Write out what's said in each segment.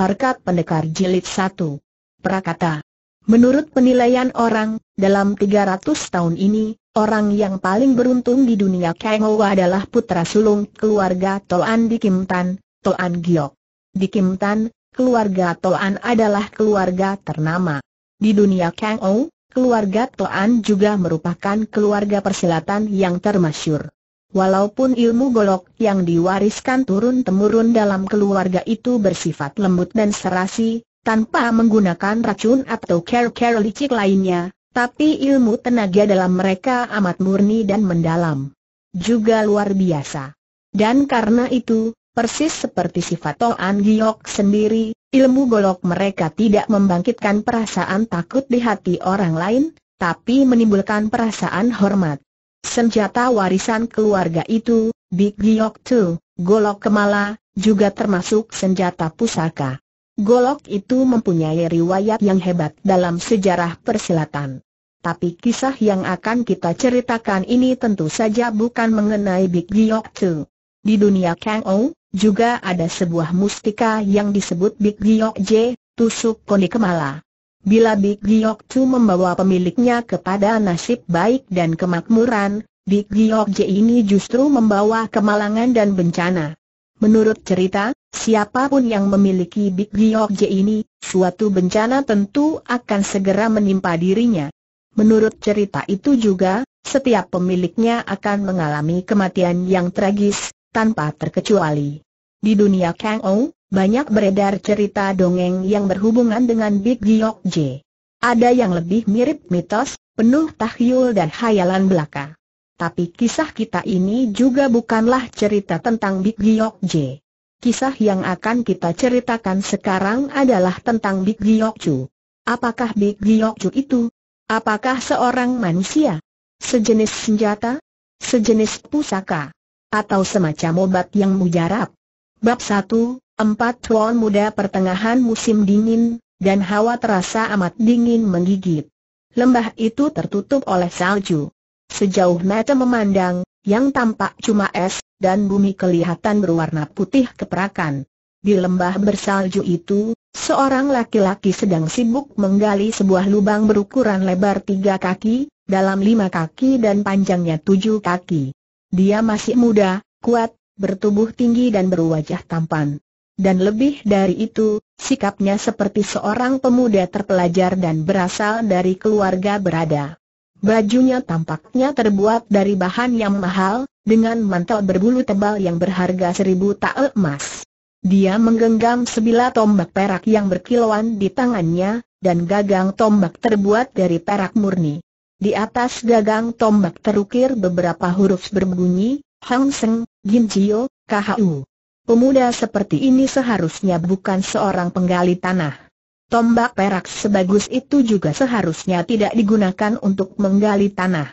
Harkat Pendekar Jilid 1 Prakata Menurut penilaian orang, dalam 300 tahun ini, orang yang paling beruntung di dunia Kengowa adalah putra sulung keluarga Toan di Kim Tan, Toan Giok. Di Kim Tan, keluarga Toan adalah keluarga ternama. Di dunia Kengowa, keluarga Toan juga merupakan keluarga persilatan yang termasyur. Walaupun ilmu golok yang diwariskan turun-temurun dalam keluarga itu bersifat lembut dan serasi, tanpa menggunakan racun atau care-care licik lainnya, tapi ilmu tenaga dalam mereka amat murni dan mendalam. Juga luar biasa. Dan karena itu, persis seperti sifat Toan Giok sendiri, ilmu golok mereka tidak membangkitkan perasaan takut di hati orang lain, tapi menimbulkan perasaan hormat. Senjata warisan keluarga itu, Big Giok Tu, Golok Kemala, juga termasuk senjata pusaka. Golok itu mempunyai riwayat yang hebat dalam sejarah persilatan. Tapi kisah yang akan kita ceritakan ini tentu saja bukan mengenai Big Giok Tu. Di dunia Kang Ou, juga ada sebuah mustika yang disebut Big Giok Je, Tusuk Koni Kemala. Bila Big Giok Chu membawa pemiliknya kepada nasib baik dan kemakmuran, Big Giok Je ini justru membawa kemalangan dan bencana. Menurut cerita, siapapun yang memiliki Big Giok Je ini, suatu bencana tentu akan segera menimpa dirinya. Menurut cerita itu juga, setiap pemiliknya akan mengalami kematian yang tragis, tanpa terkecuali. Di dunia Kang Ou, banyak beredar cerita dongeng yang berhubungan dengan Big Giok J. Ada yang lebih mirip mitos, penuh tahyul dan hayalan belaka. Tapi kisah kita ini juga bukanlah cerita tentang Big Giok J. Kisah yang akan kita ceritakan sekarang adalah tentang Big Giok Chu. Apakah Big Giok Chu itu? Apakah seorang manusia? Sejenis senjata? Sejenis pusaka? Atau semacam obat yang mujarab? Bab 1, Empat tuan muda pertengahan musim dingin, dan hawa terasa amat dingin menggigit. Lembah itu tertutup oleh salju. Sejauh mata memandang, yang tampak cuma es, dan bumi kelihatan berwarna putih keperakan. Di lembah bersalju itu, seorang laki-laki sedang sibuk menggali sebuah lubang berukuran lebar tiga kaki, dalam lima kaki dan panjangnya tujuh kaki. Dia masih muda, kuat, bertubuh tinggi dan berwajah tampan dan lebih dari itu, sikapnya seperti seorang pemuda terpelajar dan berasal dari keluarga berada. Bajunya tampaknya terbuat dari bahan yang mahal, dengan mantel berbulu tebal yang berharga seribu tak emas. Dia menggenggam sebilah tombak perak yang berkilauan di tangannya, dan gagang tombak terbuat dari perak murni. Di atas gagang tombak terukir beberapa huruf berbunyi, Hang Seng, Jin Chio, KHU. Pemuda seperti ini seharusnya bukan seorang penggali tanah. Tombak perak sebagus itu juga seharusnya tidak digunakan untuk menggali tanah.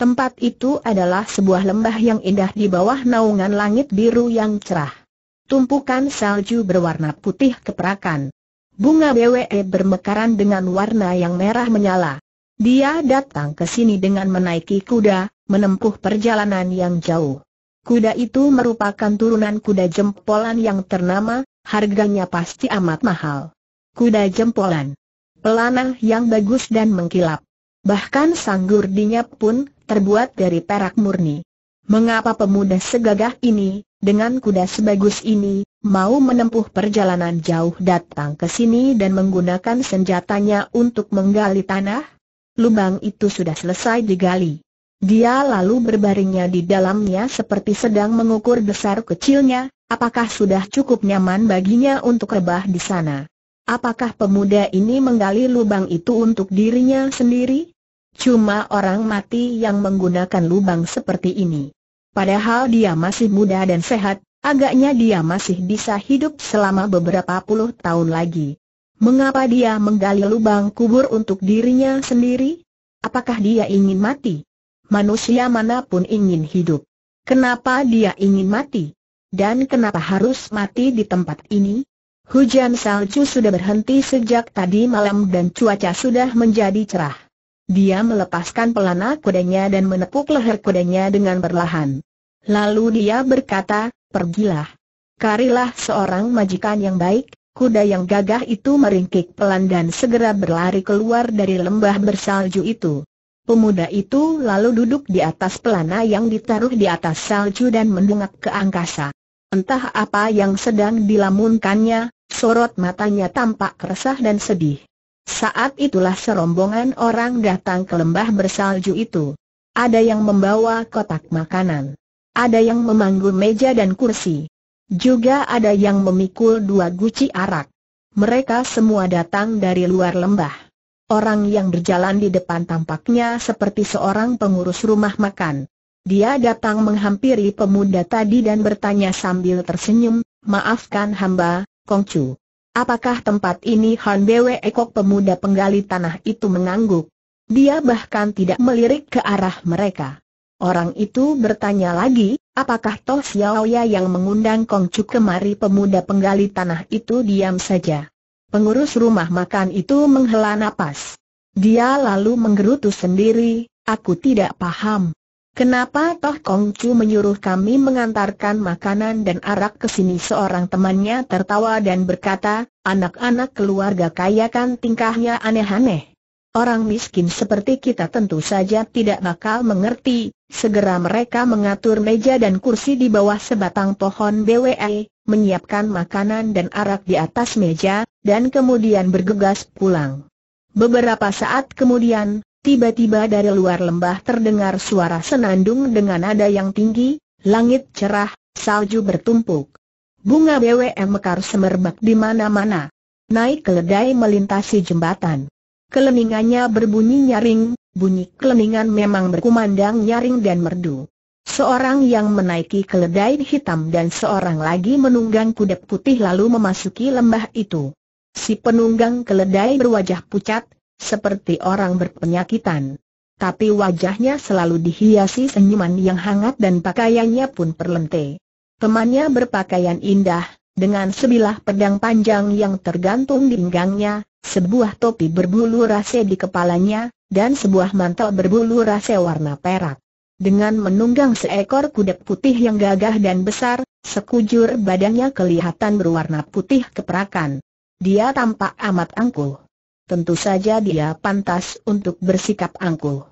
Tempat itu adalah sebuah lembah yang indah di bawah naungan langit biru yang cerah. Tumpukan salju berwarna putih keperakan. Bunga BWE bermekaran dengan warna yang merah menyala. Dia datang ke sini dengan menaiki kuda, menempuh perjalanan yang jauh. Kuda itu merupakan turunan kuda jempolan yang ternama, harganya pasti amat mahal. Kuda jempolan. Pelana yang bagus dan mengkilap. Bahkan gurdinya pun terbuat dari perak murni. Mengapa pemuda segagah ini, dengan kuda sebagus ini, mau menempuh perjalanan jauh datang ke sini dan menggunakan senjatanya untuk menggali tanah? Lubang itu sudah selesai digali. Dia lalu berbaringnya di dalamnya seperti sedang mengukur besar kecilnya, apakah sudah cukup nyaman baginya untuk rebah di sana. Apakah pemuda ini menggali lubang itu untuk dirinya sendiri? Cuma orang mati yang menggunakan lubang seperti ini. Padahal dia masih muda dan sehat, agaknya dia masih bisa hidup selama beberapa puluh tahun lagi. Mengapa dia menggali lubang kubur untuk dirinya sendiri? Apakah dia ingin mati? manusia manapun ingin hidup. Kenapa dia ingin mati? Dan kenapa harus mati di tempat ini? Hujan salju sudah berhenti sejak tadi malam dan cuaca sudah menjadi cerah. Dia melepaskan pelana kudanya dan menepuk leher kudanya dengan perlahan. Lalu dia berkata, pergilah. Karilah seorang majikan yang baik, kuda yang gagah itu meringkik pelan dan segera berlari keluar dari lembah bersalju itu. Pemuda itu lalu duduk di atas pelana yang ditaruh di atas salju dan mendongak ke angkasa. Entah apa yang sedang dilamunkannya, sorot matanya tampak resah dan sedih. Saat itulah serombongan orang datang ke lembah bersalju itu. Ada yang membawa kotak makanan. Ada yang memanggul meja dan kursi. Juga ada yang memikul dua guci arak. Mereka semua datang dari luar lembah. Orang yang berjalan di depan tampaknya seperti seorang pengurus rumah makan. Dia datang menghampiri pemuda tadi dan bertanya sambil tersenyum, maafkan hamba, Kongcu. Apakah tempat ini Han Bwe Ekok pemuda penggali tanah itu mengangguk? Dia bahkan tidak melirik ke arah mereka. Orang itu bertanya lagi, apakah Toh Xiaoya yang mengundang Kongcu kemari pemuda penggali tanah itu diam saja? Pengurus rumah makan itu menghela nafas. Dia lalu menggerutu sendiri, aku tidak paham. Kenapa Toh Kong Chu menyuruh kami mengantarkan makanan dan arak ke sini seorang temannya tertawa dan berkata, anak-anak keluarga kaya kan tingkahnya aneh-aneh. Orang miskin seperti kita tentu saja tidak bakal mengerti, segera mereka mengatur meja dan kursi di bawah sebatang pohon BWE, menyiapkan makanan dan arak di atas meja, dan kemudian bergegas pulang. Beberapa saat kemudian, tiba-tiba dari luar lembah terdengar suara senandung dengan nada yang tinggi, langit cerah, salju bertumpuk. Bunga BWE mekar semerbak di mana-mana. Naik keledai melintasi jembatan. Keleningannya berbunyi nyaring, bunyi keleningan memang berkumandang nyaring dan merdu. Seorang yang menaiki keledai hitam dan seorang lagi menunggang kuda putih lalu memasuki lembah itu. Si penunggang keledai berwajah pucat, seperti orang berpenyakitan. Tapi wajahnya selalu dihiasi senyuman yang hangat dan pakaiannya pun perlente. Temannya berpakaian indah, dengan sebilah pedang panjang yang tergantung di pinggangnya, sebuah topi berbulu rase di kepalanya, dan sebuah mantel berbulu rase warna perak. Dengan menunggang seekor kuda putih yang gagah dan besar, sekujur badannya kelihatan berwarna putih keperakan. Dia tampak amat angkuh. Tentu saja dia pantas untuk bersikap angkuh.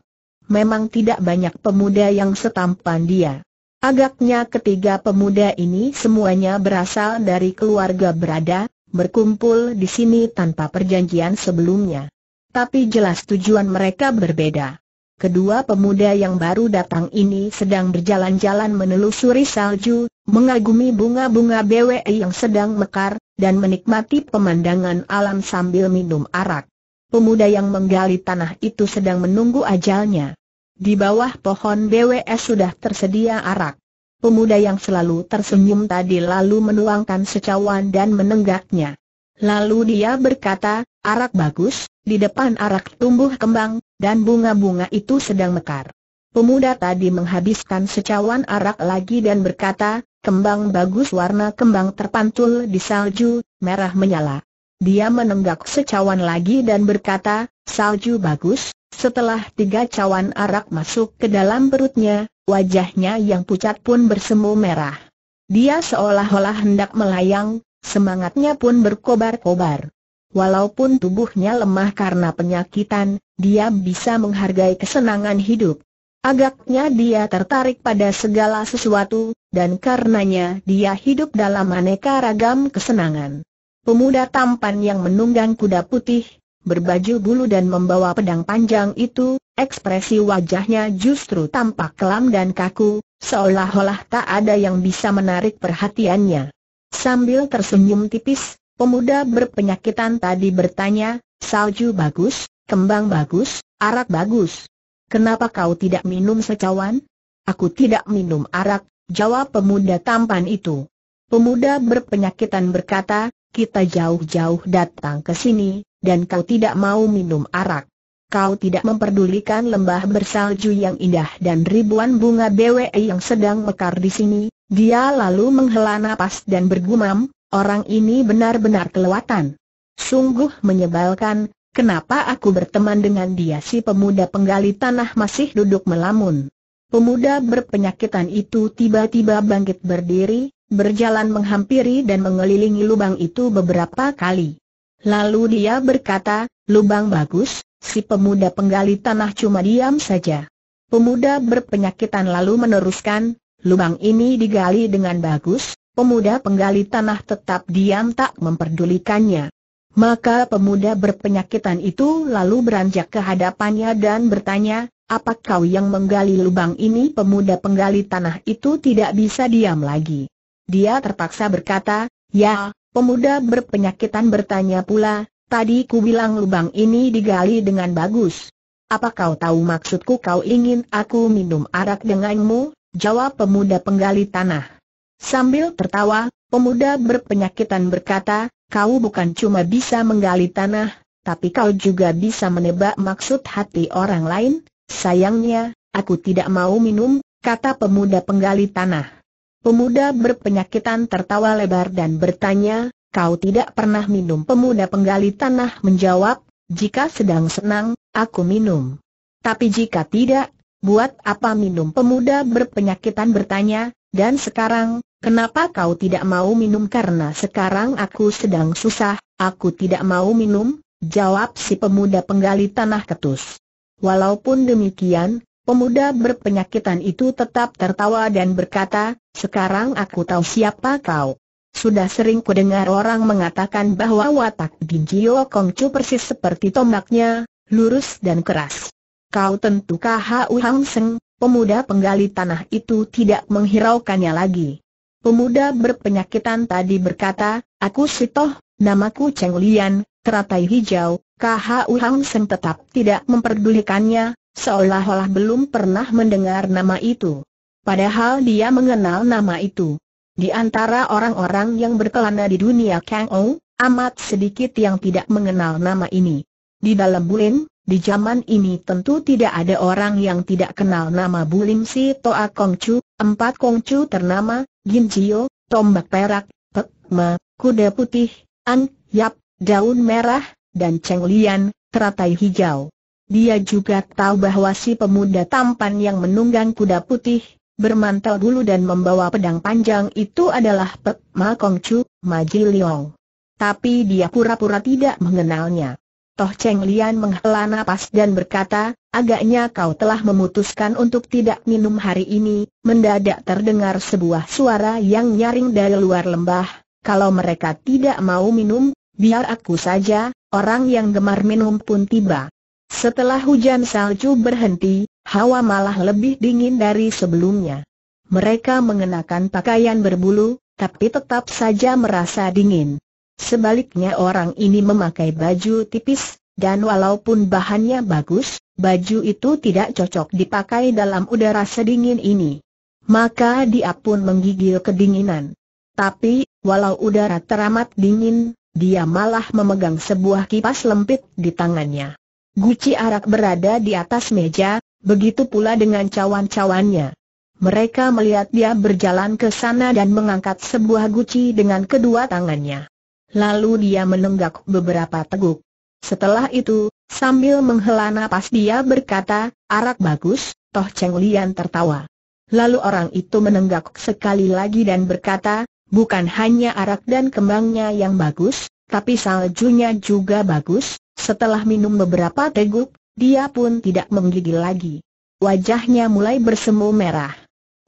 Memang tidak banyak pemuda yang setampan dia. Agaknya ketiga pemuda ini semuanya berasal dari keluarga berada, berkumpul di sini tanpa perjanjian sebelumnya. Tapi jelas tujuan mereka berbeda. Kedua pemuda yang baru datang ini sedang berjalan-jalan menelusuri salju, mengagumi bunga-bunga bwe yang sedang mekar, dan menikmati pemandangan alam sambil minum arak. Pemuda yang menggali tanah itu sedang menunggu ajalnya. Di bawah pohon bwe sudah tersedia arak. Pemuda yang selalu tersenyum tadi lalu menuangkan secawan dan menenggaknya. Lalu dia berkata, arak bagus, di depan arak tumbuh kembang, dan bunga-bunga itu sedang mekar. Pemuda tadi menghabiskan secawan arak lagi dan berkata, kembang bagus warna kembang terpantul di salju, merah menyala. Dia menenggak secawan lagi dan berkata, salju bagus, setelah tiga cawan arak masuk ke dalam perutnya, wajahnya yang pucat pun bersemu merah. Dia seolah-olah hendak melayang, semangatnya pun berkobar-kobar. Walaupun tubuhnya lemah karena penyakitan, dia bisa menghargai kesenangan hidup. Agaknya dia tertarik pada segala sesuatu, dan karenanya dia hidup dalam aneka ragam kesenangan. Pemuda tampan yang menunggang kuda putih, berbaju bulu dan membawa pedang panjang itu, ekspresi wajahnya justru tampak kelam dan kaku, seolah-olah tak ada yang bisa menarik perhatiannya. Sambil tersenyum tipis, pemuda berpenyakitan tadi bertanya, salju bagus, kembang bagus, arak bagus. Kenapa kau tidak minum secawan? Aku tidak minum arak, jawab pemuda tampan itu. Pemuda berpenyakitan berkata, kita jauh-jauh datang ke sini, dan kau tidak mau minum arak. Kau tidak memperdulikan lembah bersalju yang indah dan ribuan bunga BWE yang sedang mekar di sini. Dia lalu menghela napas dan bergumam, orang ini benar-benar kelewatan. Sungguh menyebalkan, Kenapa aku berteman dengan dia si pemuda penggali tanah masih duduk melamun? Pemuda berpenyakitan itu tiba-tiba bangkit berdiri, berjalan menghampiri dan mengelilingi lubang itu beberapa kali. Lalu dia berkata, lubang bagus, si pemuda penggali tanah cuma diam saja. Pemuda berpenyakitan lalu meneruskan, lubang ini digali dengan bagus, pemuda penggali tanah tetap diam tak memperdulikannya. Maka pemuda berpenyakitan itu lalu beranjak ke hadapannya dan bertanya, apa kau yang menggali lubang ini? Pemuda penggali tanah itu tidak bisa diam lagi. Dia terpaksa berkata, ya, pemuda berpenyakitan bertanya pula, tadi ku bilang lubang ini digali dengan bagus. Apa kau tahu maksudku kau ingin aku minum arak denganmu? Jawab pemuda penggali tanah. Sambil tertawa, pemuda berpenyakitan berkata, kau bukan cuma bisa menggali tanah, tapi kau juga bisa menebak maksud hati orang lain. Sayangnya, aku tidak mau minum, kata pemuda penggali tanah. Pemuda berpenyakitan tertawa lebar dan bertanya, kau tidak pernah minum pemuda penggali tanah menjawab, jika sedang senang, aku minum. Tapi jika tidak, buat apa minum pemuda berpenyakitan bertanya, dan sekarang, kenapa kau tidak mau minum karena sekarang aku sedang susah, aku tidak mau minum, jawab si pemuda penggali tanah ketus. Walaupun demikian, Pemuda berpenyakitan itu tetap tertawa dan berkata, sekarang aku tahu siapa kau. Sudah sering kudengar orang mengatakan bahwa watak Gijio Kongcu persis seperti tombaknya, lurus dan keras. Kau tentu KHU Hang Seng, pemuda penggali tanah itu tidak menghiraukannya lagi. Pemuda berpenyakitan tadi berkata, aku Sitoh, namaku Cheng Lian, teratai hijau, KHU Hang Seng tetap tidak memperdulikannya, seolah-olah belum pernah mendengar nama itu. Padahal dia mengenal nama itu. Di antara orang-orang yang berkelana di dunia Kang Ou, amat sedikit yang tidak mengenal nama ini. Di dalam Bulim, di zaman ini tentu tidak ada orang yang tidak kenal nama Bulim si Toa Kongcu, empat Kongcu ternama, Jio, Tombak Perak, Pek Ma, Kuda Putih, An, Yap, Daun Merah, dan Cheng Lian, Teratai Hijau. Dia juga tahu bahwa si pemuda tampan yang menunggang kuda putih, bermantel bulu dan membawa pedang panjang itu adalah Pek Ma Kong Chu, Ma Ji Leong. Tapi dia pura-pura tidak mengenalnya. Toh Cheng Lian menghela nafas dan berkata, agaknya kau telah memutuskan untuk tidak minum hari ini, mendadak terdengar sebuah suara yang nyaring dari luar lembah, kalau mereka tidak mau minum, biar aku saja, orang yang gemar minum pun tiba. Setelah hujan salju berhenti, hawa malah lebih dingin dari sebelumnya. Mereka mengenakan pakaian berbulu, tapi tetap saja merasa dingin. Sebaliknya orang ini memakai baju tipis, dan walaupun bahannya bagus, baju itu tidak cocok dipakai dalam udara sedingin ini. Maka dia pun menggigil kedinginan. Tapi, walau udara teramat dingin, dia malah memegang sebuah kipas lempit di tangannya. Guci arak berada di atas meja, begitu pula dengan cawan-cawannya. Mereka melihat dia berjalan ke sana dan mengangkat sebuah guci dengan kedua tangannya. Lalu dia menenggak beberapa teguk. Setelah itu, sambil menghela napas dia berkata, arak bagus, Toh Cheng Lian tertawa. Lalu orang itu menenggak sekali lagi dan berkata, bukan hanya arak dan kembangnya yang bagus, tapi saljunya juga bagus, setelah minum beberapa teguk, dia pun tidak menggigil lagi. Wajahnya mulai bersemu merah.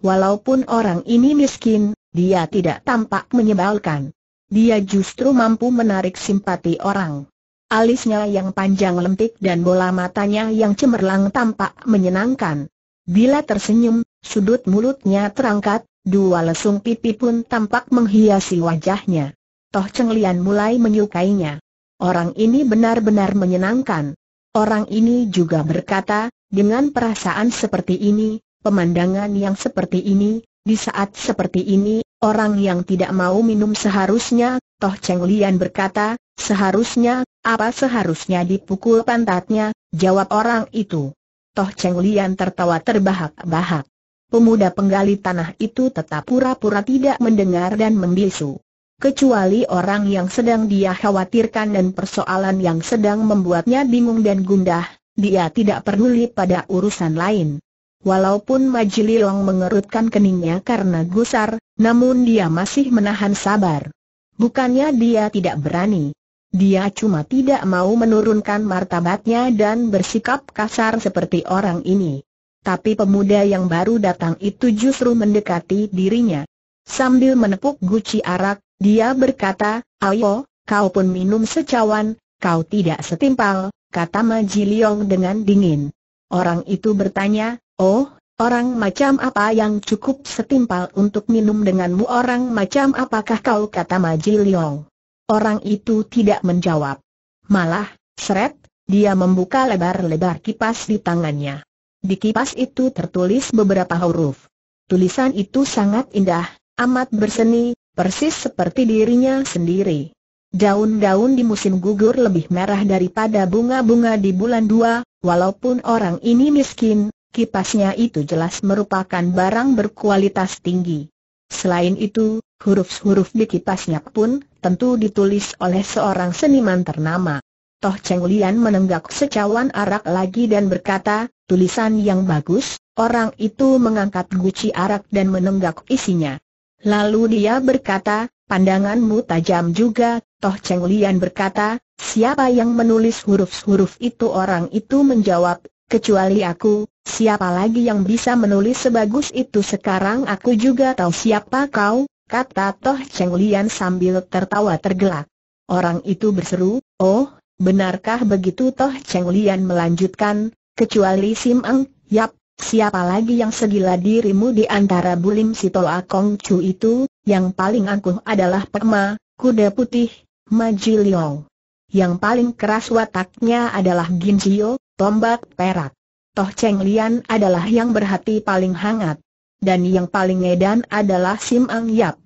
Walaupun orang ini miskin, dia tidak tampak menyebalkan. Dia justru mampu menarik simpati orang. Alisnya yang panjang lentik dan bola matanya yang cemerlang tampak menyenangkan. Bila tersenyum, sudut mulutnya terangkat, dua lesung pipi pun tampak menghiasi wajahnya. Toh Cheng mulai menyukainya. Orang ini benar-benar menyenangkan. Orang ini juga berkata, dengan perasaan seperti ini, pemandangan yang seperti ini, di saat seperti ini, orang yang tidak mau minum seharusnya, Toh Cheng Lian berkata, seharusnya, apa seharusnya dipukul pantatnya, jawab orang itu. Toh Cheng Lian tertawa terbahak-bahak. Pemuda penggali tanah itu tetap pura-pura tidak mendengar dan membisu kecuali orang yang sedang dia khawatirkan dan persoalan yang sedang membuatnya bingung dan gundah, dia tidak peduli pada urusan lain. Walaupun Majililong mengerutkan keningnya karena gusar, namun dia masih menahan sabar. Bukannya dia tidak berani. Dia cuma tidak mau menurunkan martabatnya dan bersikap kasar seperti orang ini. Tapi pemuda yang baru datang itu justru mendekati dirinya. Sambil menepuk guci arak, dia berkata, ayo, kau pun minum secawan, kau tidak setimpal, kata Majiliong dengan dingin. Orang itu bertanya, oh, orang macam apa yang cukup setimpal untuk minum denganmu orang macam apakah kau kata Majiliong. Orang itu tidak menjawab. Malah, seret, dia membuka lebar-lebar kipas di tangannya. Di kipas itu tertulis beberapa huruf. Tulisan itu sangat indah, amat berseni, persis seperti dirinya sendiri. Daun-daun di musim gugur lebih merah daripada bunga-bunga di bulan dua, walaupun orang ini miskin, kipasnya itu jelas merupakan barang berkualitas tinggi. Selain itu, huruf-huruf di kipasnya pun tentu ditulis oleh seorang seniman ternama. Toh Cheng Lian menenggak secawan arak lagi dan berkata, tulisan yang bagus, orang itu mengangkat guci arak dan menenggak isinya. Lalu dia berkata, pandanganmu tajam juga, Toh Cheng Lian berkata, siapa yang menulis huruf-huruf itu orang itu menjawab, kecuali aku, siapa lagi yang bisa menulis sebagus itu sekarang aku juga tahu siapa kau, kata Toh Cheng Lian sambil tertawa tergelak. Orang itu berseru, oh, benarkah begitu Toh Cheng Lian melanjutkan, kecuali Sim Ang, yap, Siapa lagi yang segila dirimu di antara bulim si Toa Kong Chu itu, yang paling angkuh adalah Perma, kuda putih, Majiliong. Yang paling keras wataknya adalah Ginjio, tombak perak. Toh Cheng Lian adalah yang berhati paling hangat. Dan yang paling edan adalah Sim Ang Yap.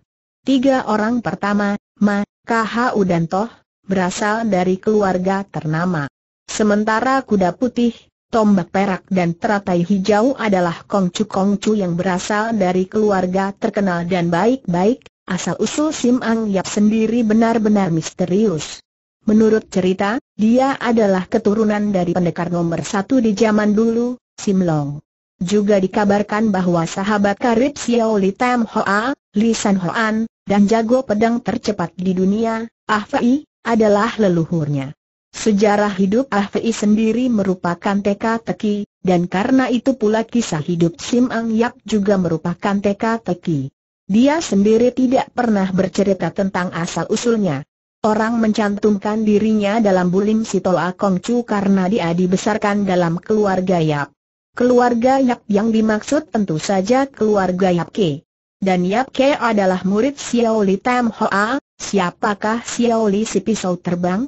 Tiga orang pertama, Ma, KHU dan Toh, berasal dari keluarga ternama. Sementara kuda putih, Tombak perak dan teratai hijau adalah kongcu-kongcu yang berasal dari keluarga terkenal dan baik-baik, asal-usul Sim Ang Yap sendiri benar-benar misterius. Menurut cerita, dia adalah keturunan dari pendekar nomor satu di zaman dulu, Sim Long. Juga dikabarkan bahwa sahabat karib Xiao Li Tam Hoa, Li San Hoan, dan jago pedang tercepat di dunia, Ah Fei, adalah leluhurnya. Sejarah hidup Ah Fei sendiri merupakan teka-teki, dan karena itu pula kisah hidup Sim Ang Yap juga merupakan teka-teki. Dia sendiri tidak pernah bercerita tentang asal-usulnya. Orang mencantumkan dirinya dalam bulim si Akong Kong Chu karena dia dibesarkan dalam keluarga Yap. Keluarga Yap yang dimaksud tentu saja keluarga Yap Ke. Dan Yap Ke adalah murid Xiao Li Tam Hoa, siapakah Xiao Li si pisau terbang?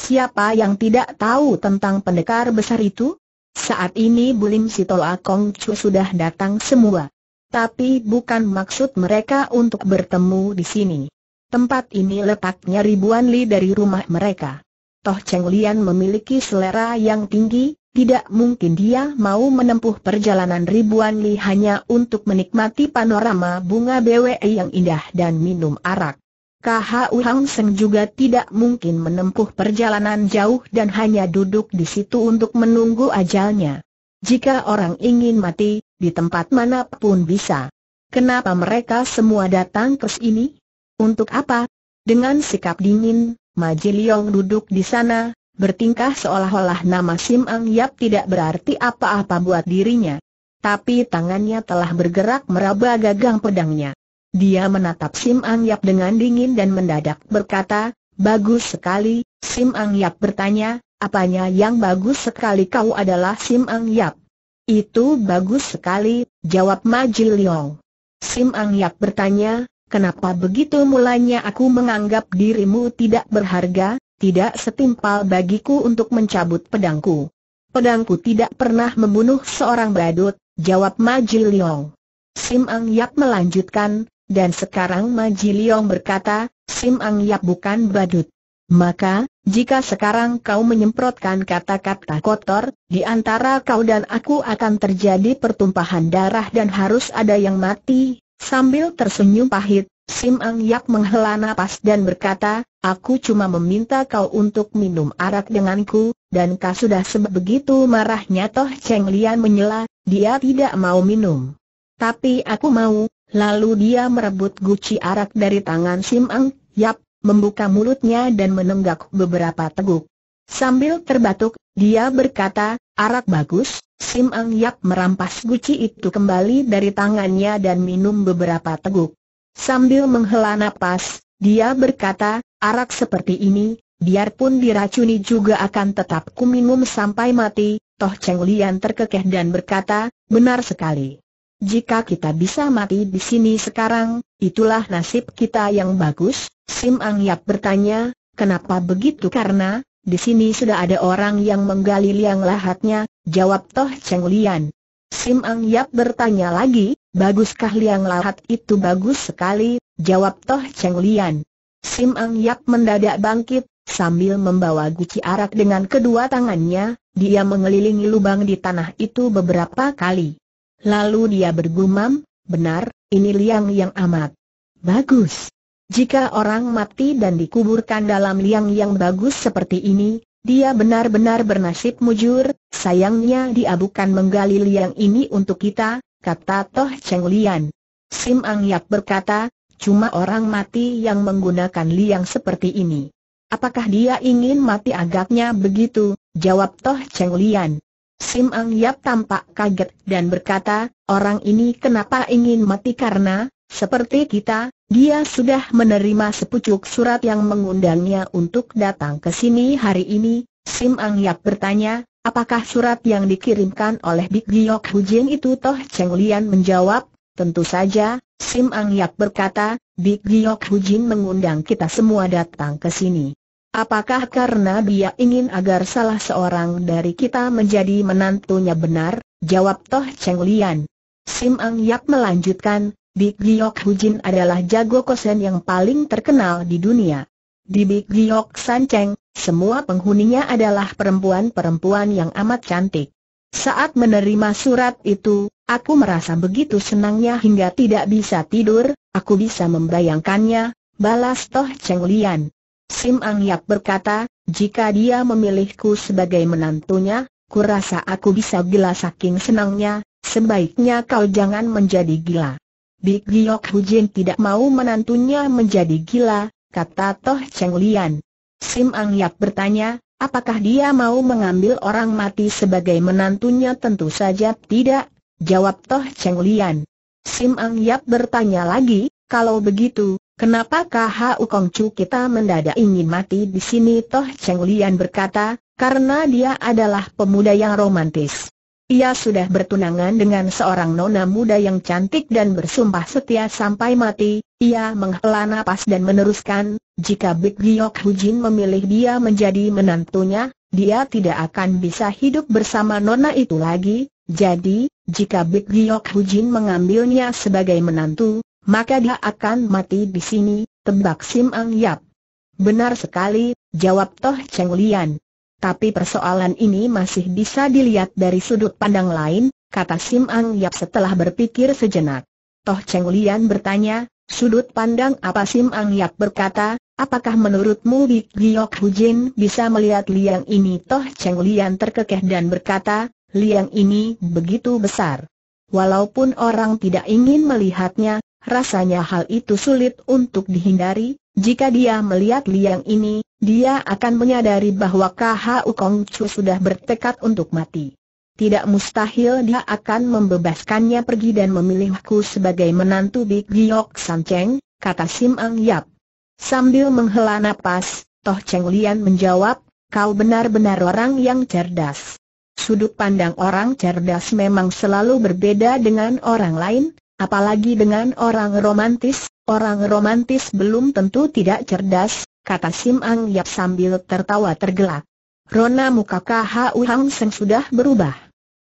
Siapa yang tidak tahu tentang pendekar besar itu? Saat ini Bulim Sitoa Kong Chu sudah datang semua. Tapi bukan maksud mereka untuk bertemu di sini. Tempat ini letaknya ribuan li dari rumah mereka. Toh Cheng Lian memiliki selera yang tinggi, tidak mungkin dia mau menempuh perjalanan ribuan li hanya untuk menikmati panorama bunga BWE yang indah dan minum arak. KHU Hang Seng juga tidak mungkin menempuh perjalanan jauh dan hanya duduk di situ untuk menunggu ajalnya. Jika orang ingin mati, di tempat manapun bisa. Kenapa mereka semua datang ke sini? Untuk apa? Dengan sikap dingin, Majiliong duduk di sana, bertingkah seolah-olah nama Sim Ang Yap tidak berarti apa-apa buat dirinya. Tapi tangannya telah bergerak meraba gagang pedangnya. Dia menatap Sim Ang Yap dengan dingin dan mendadak berkata, Bagus sekali, Sim Ang Yap bertanya, apanya yang bagus sekali kau adalah Sim Ang Yap? Itu bagus sekali, jawab Majil Yong. Sim Ang Yap bertanya, kenapa begitu mulanya aku menganggap dirimu tidak berharga, tidak setimpal bagiku untuk mencabut pedangku. Pedangku tidak pernah membunuh seorang badut, jawab Majil Yong. Sim Ang Yap melanjutkan, dan sekarang Ma Liong berkata, Sim Ang Yap bukan badut. Maka, jika sekarang kau menyemprotkan kata-kata kotor, di antara kau dan aku akan terjadi pertumpahan darah dan harus ada yang mati. Sambil tersenyum pahit, Sim Ang Yak menghela napas dan berkata, Aku cuma meminta kau untuk minum arak denganku, dan kau sudah sebegitu marahnya Toh Cheng Lian menyela, dia tidak mau minum. Tapi aku mau, Lalu dia merebut guci arak dari tangan Sim Ang, yap, membuka mulutnya dan menenggak beberapa teguk. Sambil terbatuk, dia berkata, arak bagus, Sim Ang Yap merampas guci itu kembali dari tangannya dan minum beberapa teguk. Sambil menghela napas, dia berkata, arak seperti ini, biarpun diracuni juga akan tetap kuminum sampai mati, Toh Cheng Lian terkekeh dan berkata, benar sekali. Jika kita bisa mati di sini sekarang, itulah nasib kita yang bagus, Sim Ang Yap bertanya, kenapa begitu karena, di sini sudah ada orang yang menggali liang lahatnya, jawab Toh Cheng Lian. Sim Ang Yap bertanya lagi, baguskah liang lahat itu bagus sekali, jawab Toh Cheng Lian. Sim Ang Yap mendadak bangkit, sambil membawa guci arak dengan kedua tangannya, dia mengelilingi lubang di tanah itu beberapa kali. Lalu dia bergumam, benar, ini liang yang amat bagus. Jika orang mati dan dikuburkan dalam liang yang bagus seperti ini, dia benar-benar bernasib mujur, sayangnya dia bukan menggali liang ini untuk kita, kata Toh Cheng Lian. Sim Ang Yap berkata, cuma orang mati yang menggunakan liang seperti ini. Apakah dia ingin mati agaknya begitu, jawab Toh Cheng Lian. Sim Ang Yap tampak kaget dan berkata, orang ini kenapa ingin mati karena, seperti kita, dia sudah menerima sepucuk surat yang mengundangnya untuk datang ke sini hari ini. Sim Ang Yap bertanya, apakah surat yang dikirimkan oleh Big Giok Jin itu Toh Cheng Lian menjawab, tentu saja, Sim Ang Yap berkata, Big Giok Jin mengundang kita semua datang ke sini. Apakah karena dia ingin agar salah seorang dari kita menjadi menantunya benar? Jawab Toh Cheng Lian. Sim Ang Yak melanjutkan, Big Giok Jin adalah jago kosen yang paling terkenal di dunia. Di Big Giok San Cheng, semua penghuninya adalah perempuan-perempuan yang amat cantik. Saat menerima surat itu, aku merasa begitu senangnya hingga tidak bisa tidur, aku bisa membayangkannya, balas Toh Cheng Lian. Sim Ang Yap berkata, jika dia memilihku sebagai menantunya, kurasa aku bisa gila saking senangnya, sebaiknya kau jangan menjadi gila. Big Giok Jin tidak mau menantunya menjadi gila, kata Toh Cheng Lian. Sim Ang Yap bertanya, apakah dia mau mengambil orang mati sebagai menantunya tentu saja tidak, jawab Toh Cheng Lian. Sim Ang Yap bertanya lagi, kalau begitu, Kenapakah Hau Chu kita mendadak ingin mati di sini? Toh Cheng Lian berkata, karena dia adalah pemuda yang romantis. Ia sudah bertunangan dengan seorang nona muda yang cantik dan bersumpah setia sampai mati. Ia menghela nafas dan meneruskan, jika Big Giok Jin memilih dia menjadi menantunya, dia tidak akan bisa hidup bersama nona itu lagi. Jadi, jika Big Giok Jin mengambilnya sebagai menantu, maka dia akan mati di sini, tebak Sim Ang Yap. Benar sekali, jawab Toh Cheng Lian. Tapi persoalan ini masih bisa dilihat dari sudut pandang lain, kata Sim Ang Yap setelah berpikir sejenak. Toh Cheng Lian bertanya, sudut pandang apa Sim Ang Yap berkata, apakah menurutmu Big Giok Hujin bisa melihat liang ini? Toh Cheng Lian terkekeh dan berkata, liang ini begitu besar. Walaupun orang tidak ingin melihatnya, Rasanya hal itu sulit untuk dihindari, jika dia melihat liang ini, dia akan menyadari bahwa KHU Kong Chu sudah bertekad untuk mati. Tidak mustahil dia akan membebaskannya pergi dan memilihku sebagai menantu Big Giok San Cheng, kata Sim Ang Yap. Sambil menghela napas, Toh Cheng Lian menjawab, kau benar-benar orang yang cerdas. Sudut pandang orang cerdas memang selalu berbeda dengan orang lain, Apalagi dengan orang romantis, orang romantis belum tentu tidak cerdas, kata Sim Ang Yap sambil tertawa tergelak. Rona muka KHU Hang Seng sudah berubah.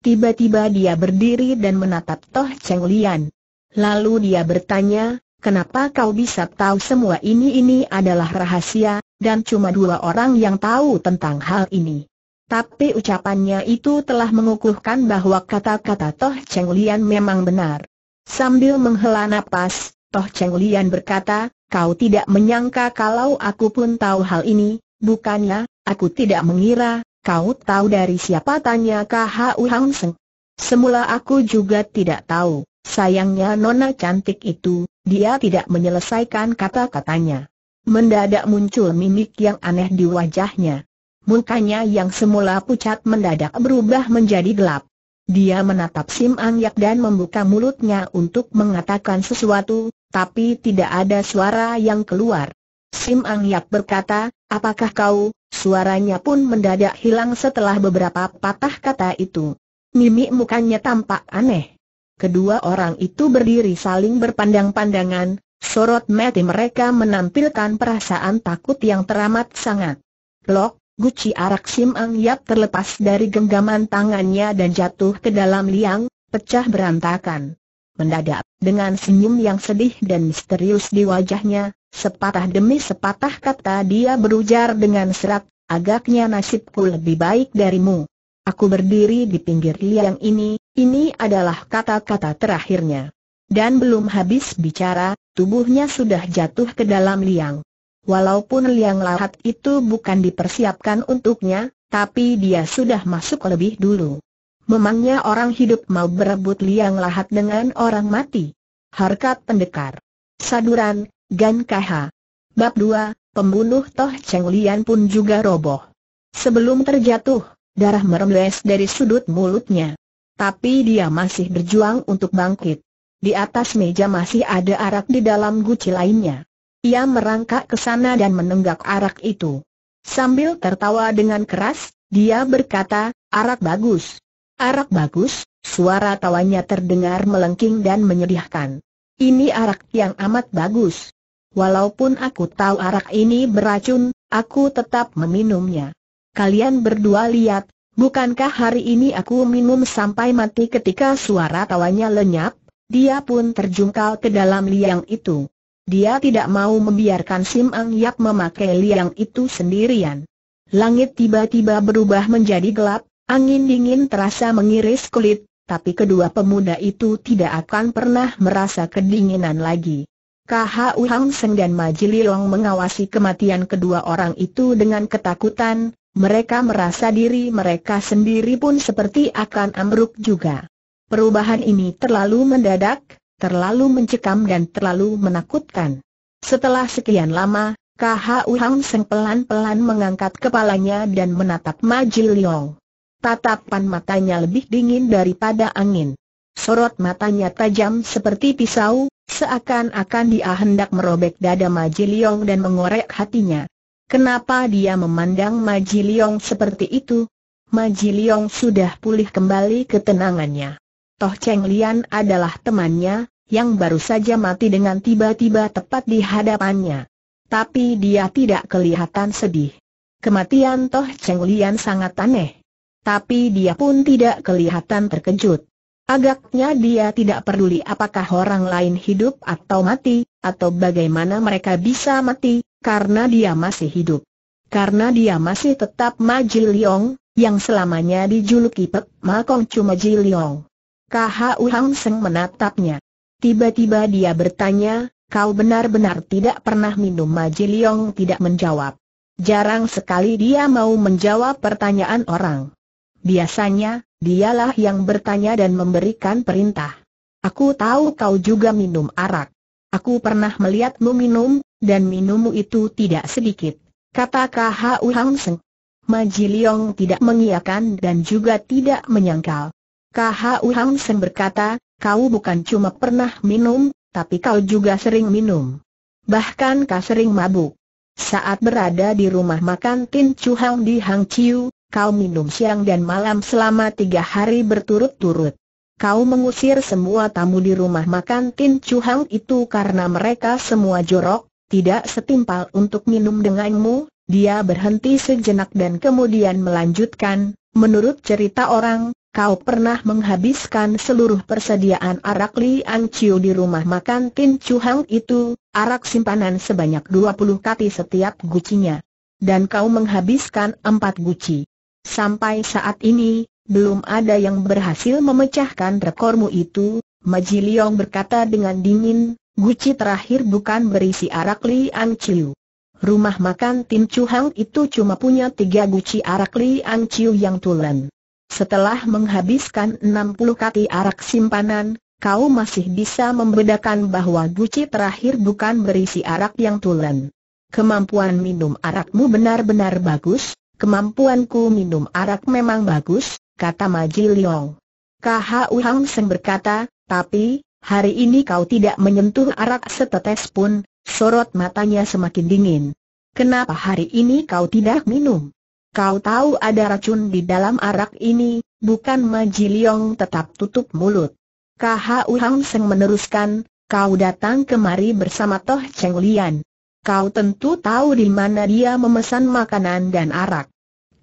Tiba-tiba dia berdiri dan menatap Toh Cheng Lian. Lalu dia bertanya, kenapa kau bisa tahu semua ini ini adalah rahasia, dan cuma dua orang yang tahu tentang hal ini. Tapi ucapannya itu telah mengukuhkan bahwa kata-kata Toh Cheng Lian memang benar. Sambil menghela nafas, Toh Cheng Lian berkata, kau tidak menyangka kalau aku pun tahu hal ini, bukannya, aku tidak mengira, kau tahu dari siapa tanya KHU Hang Seng. Semula aku juga tidak tahu, sayangnya nona cantik itu, dia tidak menyelesaikan kata-katanya. Mendadak muncul mimik yang aneh di wajahnya. Mukanya yang semula pucat mendadak berubah menjadi gelap. Dia menatap Sim Ang Yak dan membuka mulutnya untuk mengatakan sesuatu, tapi tidak ada suara yang keluar. Sim Ang Yak berkata, apakah kau, suaranya pun mendadak hilang setelah beberapa patah kata itu. Mimik mukanya tampak aneh. Kedua orang itu berdiri saling berpandang-pandangan, sorot mata mereka menampilkan perasaan takut yang teramat sangat. Lok, Guci arak Sim Ang Yap terlepas dari genggaman tangannya dan jatuh ke dalam liang, pecah berantakan. Mendadak, dengan senyum yang sedih dan misterius di wajahnya, sepatah demi sepatah kata dia berujar dengan serat, agaknya nasibku lebih baik darimu. Aku berdiri di pinggir liang ini, ini adalah kata-kata terakhirnya. Dan belum habis bicara, tubuhnya sudah jatuh ke dalam liang. Walaupun liang lahat itu bukan dipersiapkan untuknya, tapi dia sudah masuk lebih dulu. Memangnya orang hidup mau berebut liang lahat dengan orang mati? Harkat pendekar. Saduran, Gan Kaha. Bab 2, pembunuh Toh Cheng Lian pun juga roboh. Sebelum terjatuh, darah meremles dari sudut mulutnya. Tapi dia masih berjuang untuk bangkit. Di atas meja masih ada arak di dalam guci lainnya. Ia merangkak ke sana dan menenggak arak itu. Sambil tertawa dengan keras, dia berkata, arak bagus. Arak bagus, suara tawanya terdengar melengking dan menyedihkan. Ini arak yang amat bagus. Walaupun aku tahu arak ini beracun, aku tetap meminumnya. Kalian berdua lihat, bukankah hari ini aku minum sampai mati ketika suara tawanya lenyap, dia pun terjungkal ke dalam liang itu. Dia tidak mau membiarkan Sim Ang Yap memakai liang itu sendirian. Langit tiba-tiba berubah menjadi gelap, angin dingin terasa mengiris kulit, tapi kedua pemuda itu tidak akan pernah merasa kedinginan lagi. KHU Uhang Seng dan Majili Long mengawasi kematian kedua orang itu dengan ketakutan, mereka merasa diri mereka sendiri pun seperti akan ambruk juga. Perubahan ini terlalu mendadak, terlalu mencekam dan terlalu menakutkan. Setelah sekian lama, KHU Hang Seng pelan-pelan mengangkat kepalanya dan menatap Ma Liong. Tatapan matanya lebih dingin daripada angin. Sorot matanya tajam seperti pisau, seakan-akan dia hendak merobek dada Ma Liong dan mengorek hatinya. Kenapa dia memandang Ma Liong seperti itu? Ma Liong sudah pulih kembali ketenangannya. Toh Cheng Lian adalah temannya, yang baru saja mati dengan tiba-tiba tepat di hadapannya. Tapi dia tidak kelihatan sedih. Kematian Toh Cheng Lian sangat aneh. Tapi dia pun tidak kelihatan terkejut. Agaknya dia tidak peduli apakah orang lain hidup atau mati, atau bagaimana mereka bisa mati, karena dia masih hidup. Karena dia masih tetap Ma Liong, yang selamanya dijuluki Pek Ma cuma Chu Ji Liong. KHU Hang Seng menatapnya. Tiba-tiba dia bertanya, kau benar-benar tidak pernah minum Maji Liong tidak menjawab. Jarang sekali dia mau menjawab pertanyaan orang. Biasanya, dialah yang bertanya dan memberikan perintah. Aku tahu kau juga minum arak. Aku pernah melihatmu minum, dan minummu itu tidak sedikit, kata KHU Hang Seng. Maji Liong tidak mengiakan dan juga tidak menyangkal. KHU Hang Seng berkata, kau bukan cuma pernah minum, tapi kau juga sering minum. Bahkan kau sering mabuk. Saat berada di rumah makan Tin Chu Hang di Hang Chiu, kau minum siang dan malam selama tiga hari berturut-turut. Kau mengusir semua tamu di rumah makan Tin Chu Hang itu karena mereka semua jorok, tidak setimpal untuk minum denganmu, dia berhenti sejenak dan kemudian melanjutkan, menurut cerita orang, kau pernah menghabiskan seluruh persediaan arak Ang Chiu di rumah makan Tin Chu Hang itu, arak simpanan sebanyak 20 kati setiap gucinya. Dan kau menghabiskan empat guci. Sampai saat ini, belum ada yang berhasil memecahkan rekormu itu, Maji Liong berkata dengan dingin, guci terakhir bukan berisi arak Ang Chiu. Rumah makan tin Chu Hang itu cuma punya tiga guci arak Ang Chiu yang tulen. Setelah menghabiskan 60 kati arak simpanan, kau masih bisa membedakan bahwa guci terakhir bukan berisi arak yang tulen. Kemampuan minum arakmu benar-benar bagus, kemampuanku minum arak memang bagus, kata Maji Liong. Khu Hang Seng berkata, tapi, hari ini kau tidak menyentuh arak setetes pun, sorot matanya semakin dingin. Kenapa hari ini kau tidak minum? Kau tahu ada racun di dalam arak ini, bukan Maji tetap tutup mulut. KHU Hang Seng meneruskan, kau datang kemari bersama Toh Cheng Lian. Kau tentu tahu di mana dia memesan makanan dan arak.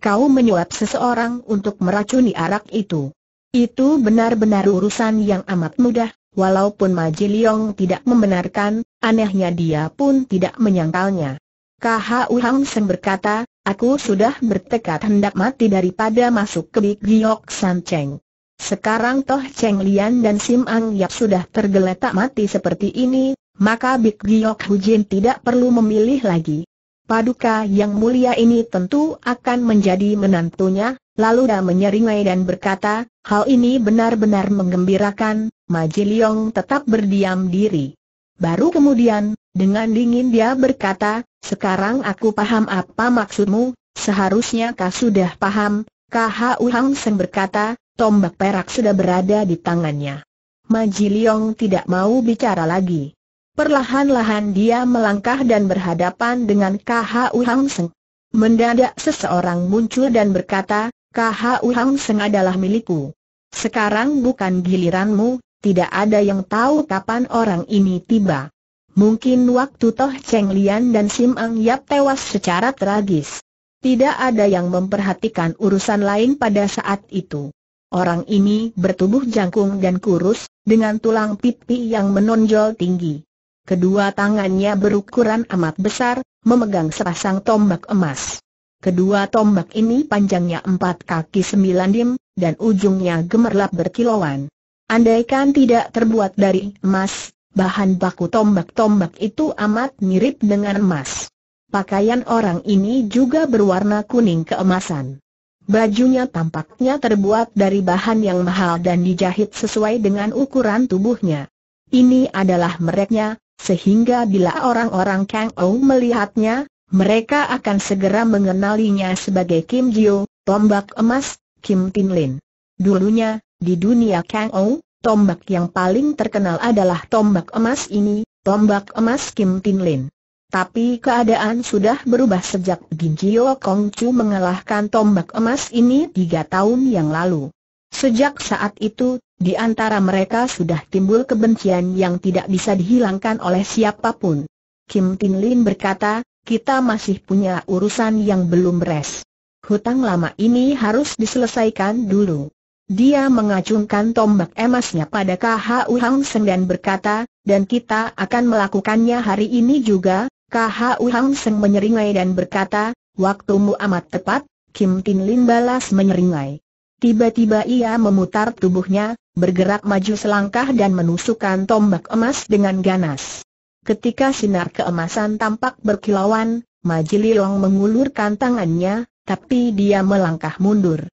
Kau menyuap seseorang untuk meracuni arak itu. Itu benar-benar urusan yang amat mudah, walaupun Maji tidak membenarkan, anehnya dia pun tidak menyangkalnya. KHU Hang Seng berkata, Aku sudah bertekad hendak mati daripada masuk ke Big Giok San Cheng. Sekarang Toh Cheng Lian dan Sim Ang Yap sudah tergeletak mati seperti ini, maka Big Giok Jin tidak perlu memilih lagi. Paduka yang mulia ini tentu akan menjadi menantunya, lalu dia menyeringai dan berkata, hal ini benar-benar menggembirakan, Maji Leong tetap berdiam diri. Baru kemudian, dengan dingin dia berkata, sekarang aku paham apa maksudmu, seharusnya kau sudah paham, KHU Hang Seng berkata, tombak perak sudah berada di tangannya. Maji Liong tidak mau bicara lagi. Perlahan-lahan dia melangkah dan berhadapan dengan KHU Hang Seng. Mendadak seseorang muncul dan berkata, KHU Hang Seng adalah milikku. Sekarang bukan giliranmu, tidak ada yang tahu kapan orang ini tiba. Mungkin waktu Toh Cheng Lian dan Sim Ang Yap tewas secara tragis. Tidak ada yang memperhatikan urusan lain pada saat itu. Orang ini bertubuh jangkung dan kurus, dengan tulang pipi yang menonjol tinggi. Kedua tangannya berukuran amat besar, memegang sepasang tombak emas. Kedua tombak ini panjangnya empat kaki sembilan dim, dan ujungnya gemerlap berkilauan. Andaikan tidak terbuat dari emas, Bahan baku tombak-tombak itu amat mirip dengan emas. Pakaian orang ini juga berwarna kuning keemasan. Bajunya tampaknya terbuat dari bahan yang mahal dan dijahit sesuai dengan ukuran tubuhnya. Ini adalah mereknya, sehingga bila orang-orang Kang Ou melihatnya, mereka akan segera mengenalinya sebagai Kim Jio, tombak emas, Kim Tin Lin. Dulunya, di dunia Kang Ou, Tombak yang paling terkenal adalah tombak emas ini, tombak emas Kim Tin Lin. Tapi keadaan sudah berubah sejak Jin Jio Kong Chu mengalahkan tombak emas ini tiga tahun yang lalu. Sejak saat itu, di antara mereka sudah timbul kebencian yang tidak bisa dihilangkan oleh siapapun. Kim Tin Lin berkata, kita masih punya urusan yang belum beres. Hutang lama ini harus diselesaikan dulu. Dia mengacungkan tombak emasnya pada KHU Hang Seng dan berkata, dan kita akan melakukannya hari ini juga, KHU Hang Seng menyeringai dan berkata, waktumu amat tepat, Kim Tin Lin balas menyeringai. Tiba-tiba ia memutar tubuhnya, bergerak maju selangkah dan menusukkan tombak emas dengan ganas. Ketika sinar keemasan tampak berkilauan, Majililong mengulurkan tangannya, tapi dia melangkah mundur.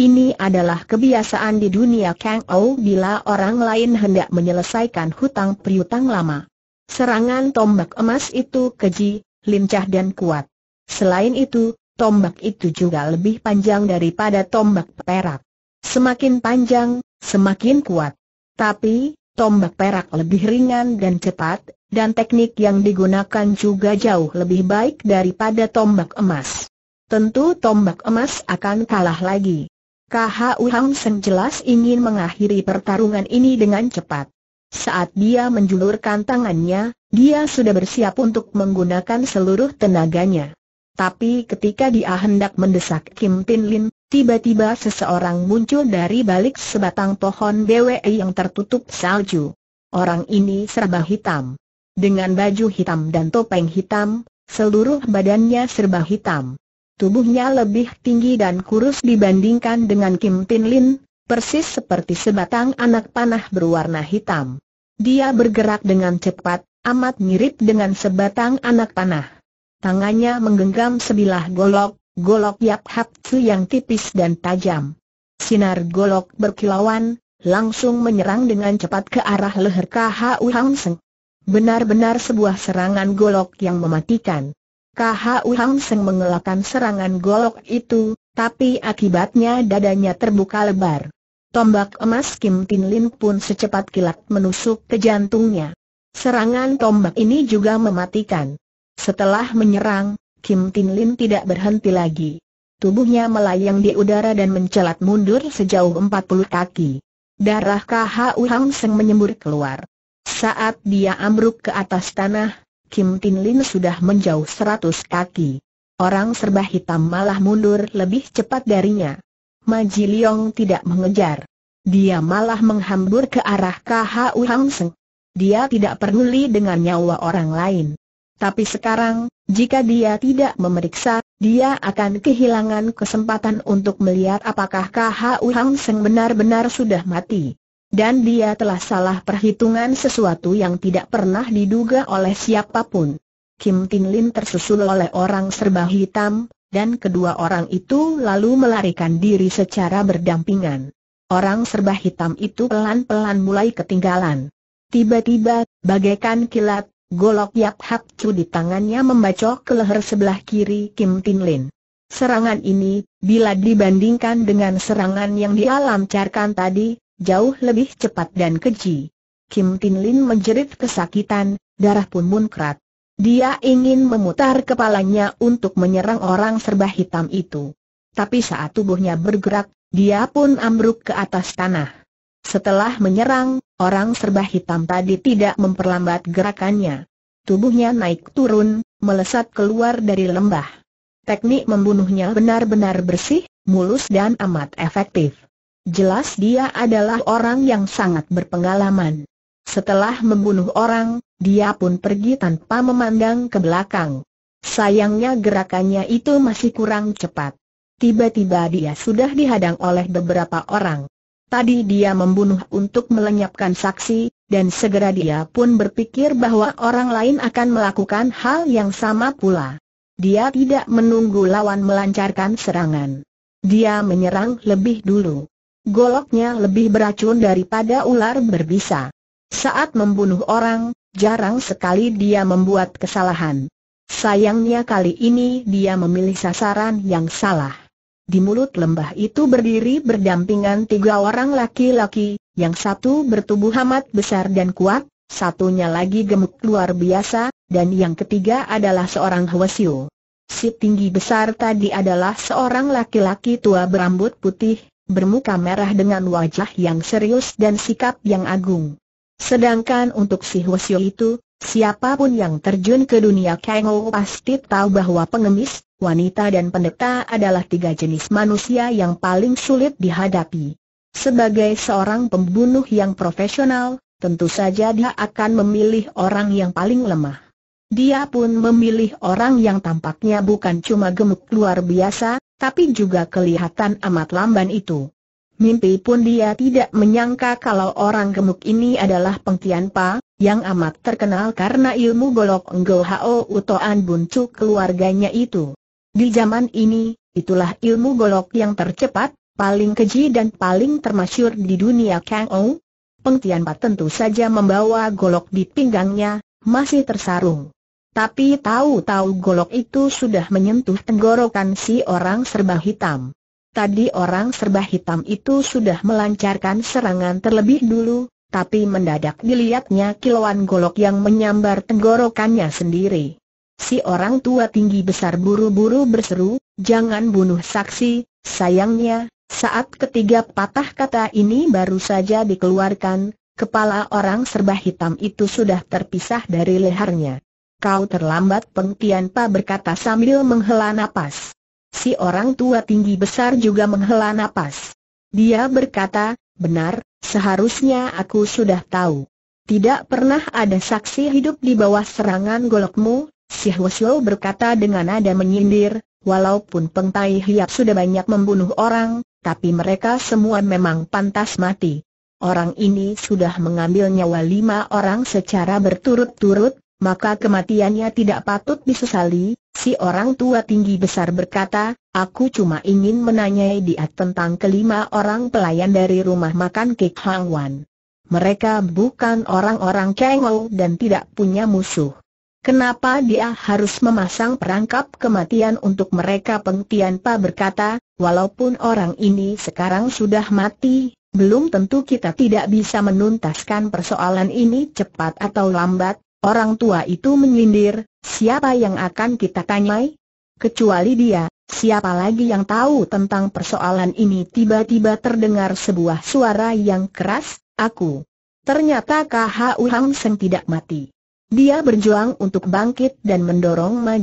Ini adalah kebiasaan di dunia Kang Ou bila orang lain hendak menyelesaikan hutang priutang lama. Serangan tombak emas itu keji, lincah dan kuat. Selain itu, tombak itu juga lebih panjang daripada tombak perak. Semakin panjang, semakin kuat. Tapi, tombak perak lebih ringan dan cepat, dan teknik yang digunakan juga jauh lebih baik daripada tombak emas. Tentu tombak emas akan kalah lagi. KHU Hang Seng jelas ingin mengakhiri pertarungan ini dengan cepat. Saat dia menjulurkan tangannya, dia sudah bersiap untuk menggunakan seluruh tenaganya. Tapi ketika dia hendak mendesak Kim Tin Lin, tiba-tiba seseorang muncul dari balik sebatang pohon BWE yang tertutup salju. Orang ini serba hitam. Dengan baju hitam dan topeng hitam, seluruh badannya serba hitam. Tubuhnya lebih tinggi dan kurus dibandingkan dengan Kim Pin Lin, persis seperti sebatang anak panah berwarna hitam. Dia bergerak dengan cepat, amat mirip dengan sebatang anak panah. Tangannya menggenggam sebilah golok, golok Yap Hap Tzu yang tipis dan tajam. Sinar golok berkilauan, langsung menyerang dengan cepat ke arah leher KHU Hang Seng. Benar-benar sebuah serangan golok yang mematikan. KHU Hang Seng mengelakkan serangan golok itu, tapi akibatnya dadanya terbuka lebar. Tombak emas Kim Tin Lin pun secepat kilat menusuk ke jantungnya. Serangan tombak ini juga mematikan. Setelah menyerang, Kim Tin Lin tidak berhenti lagi. Tubuhnya melayang di udara dan mencelat mundur sejauh 40 kaki. Darah KHU Hang Seng menyembur keluar. Saat dia ambruk ke atas tanah, Kim Tin Lin sudah menjauh seratus kaki. Orang serba hitam malah mundur lebih cepat darinya. Ma Ji Leong tidak mengejar. Dia malah menghambur ke arah KHU Hang Seng. Dia tidak peduli dengan nyawa orang lain. Tapi sekarang, jika dia tidak memeriksa, dia akan kehilangan kesempatan untuk melihat apakah KHU Hang Seng benar-benar sudah mati. Dan dia telah salah perhitungan sesuatu yang tidak pernah diduga oleh siapapun. Kim Tin Lin tersusul oleh orang serba hitam, dan kedua orang itu lalu melarikan diri secara berdampingan. Orang serba hitam itu pelan-pelan mulai ketinggalan. Tiba-tiba, bagaikan kilat, golok Yap Hak Chu di tangannya membacok ke leher sebelah kiri Kim Tin Lin. Serangan ini, bila dibandingkan dengan serangan yang dialamcarkan tadi, jauh lebih cepat dan keji. Kim Tin Lin menjerit kesakitan, darah pun muncrat. Dia ingin memutar kepalanya untuk menyerang orang serba hitam itu. Tapi saat tubuhnya bergerak, dia pun ambruk ke atas tanah. Setelah menyerang, orang serba hitam tadi tidak memperlambat gerakannya. Tubuhnya naik turun, melesat keluar dari lembah. Teknik membunuhnya benar-benar bersih, mulus dan amat efektif. Jelas dia adalah orang yang sangat berpengalaman. Setelah membunuh orang, dia pun pergi tanpa memandang ke belakang. Sayangnya gerakannya itu masih kurang cepat. Tiba-tiba dia sudah dihadang oleh beberapa orang. Tadi dia membunuh untuk melenyapkan saksi, dan segera dia pun berpikir bahwa orang lain akan melakukan hal yang sama pula. Dia tidak menunggu lawan melancarkan serangan. Dia menyerang lebih dulu. Goloknya lebih beracun daripada ular berbisa. Saat membunuh orang, jarang sekali dia membuat kesalahan. Sayangnya kali ini dia memilih sasaran yang salah. Di mulut lembah itu berdiri berdampingan tiga orang laki-laki, yang satu bertubuh amat besar dan kuat, satunya lagi gemuk luar biasa, dan yang ketiga adalah seorang hwasyo. Si tinggi besar tadi adalah seorang laki-laki tua berambut putih, bermuka merah dengan wajah yang serius dan sikap yang agung. Sedangkan untuk si Hwasyo itu, siapapun yang terjun ke dunia Kengo pasti tahu bahwa pengemis, wanita dan pendeta adalah tiga jenis manusia yang paling sulit dihadapi. Sebagai seorang pembunuh yang profesional, tentu saja dia akan memilih orang yang paling lemah. Dia pun memilih orang yang tampaknya bukan cuma gemuk luar biasa, tapi juga kelihatan amat lamban itu. Mimpi pun dia tidak menyangka kalau orang gemuk ini adalah Peng Pa, yang amat terkenal karena ilmu golok Enggol Hao Utoan Buncu keluarganya itu. Di zaman ini, itulah ilmu golok yang tercepat, paling keji dan paling termasyur di dunia Kang Ou, Pengtian Tianpa tentu saja membawa golok di pinggangnya, masih tersarung. Tapi tahu-tahu golok itu sudah menyentuh tenggorokan si orang serba hitam. Tadi orang serba hitam itu sudah melancarkan serangan terlebih dulu, tapi mendadak dilihatnya kilauan golok yang menyambar tenggorokannya sendiri. Si orang tua tinggi besar buru-buru berseru, jangan bunuh saksi, sayangnya, saat ketiga patah kata ini baru saja dikeluarkan, kepala orang serba hitam itu sudah terpisah dari lehernya. Kau terlambat Peng Tianpa berkata sambil menghela napas. Si orang tua tinggi besar juga menghela napas. Dia berkata, benar, seharusnya aku sudah tahu. Tidak pernah ada saksi hidup di bawah serangan golokmu, si Hwasyo berkata dengan nada menyindir, walaupun Peng Tai Hiap sudah banyak membunuh orang, tapi mereka semua memang pantas mati. Orang ini sudah mengambil nyawa lima orang secara berturut-turut, maka kematiannya tidak patut disesali, si orang tua tinggi besar berkata, aku cuma ingin menanyai dia tentang kelima orang pelayan dari rumah makan Kek Hang Wan. Mereka bukan orang-orang cengol dan tidak punya musuh. Kenapa dia harus memasang perangkap kematian untuk mereka Peng Pa berkata, walaupun orang ini sekarang sudah mati, belum tentu kita tidak bisa menuntaskan persoalan ini cepat atau lambat, Orang tua itu menyindir, siapa yang akan kita tanyai? Kecuali dia, siapa lagi yang tahu tentang persoalan ini? Tiba-tiba terdengar sebuah suara yang keras, aku. Ternyata KHU Hang Seng tidak mati. Dia berjuang untuk bangkit dan mendorong Ma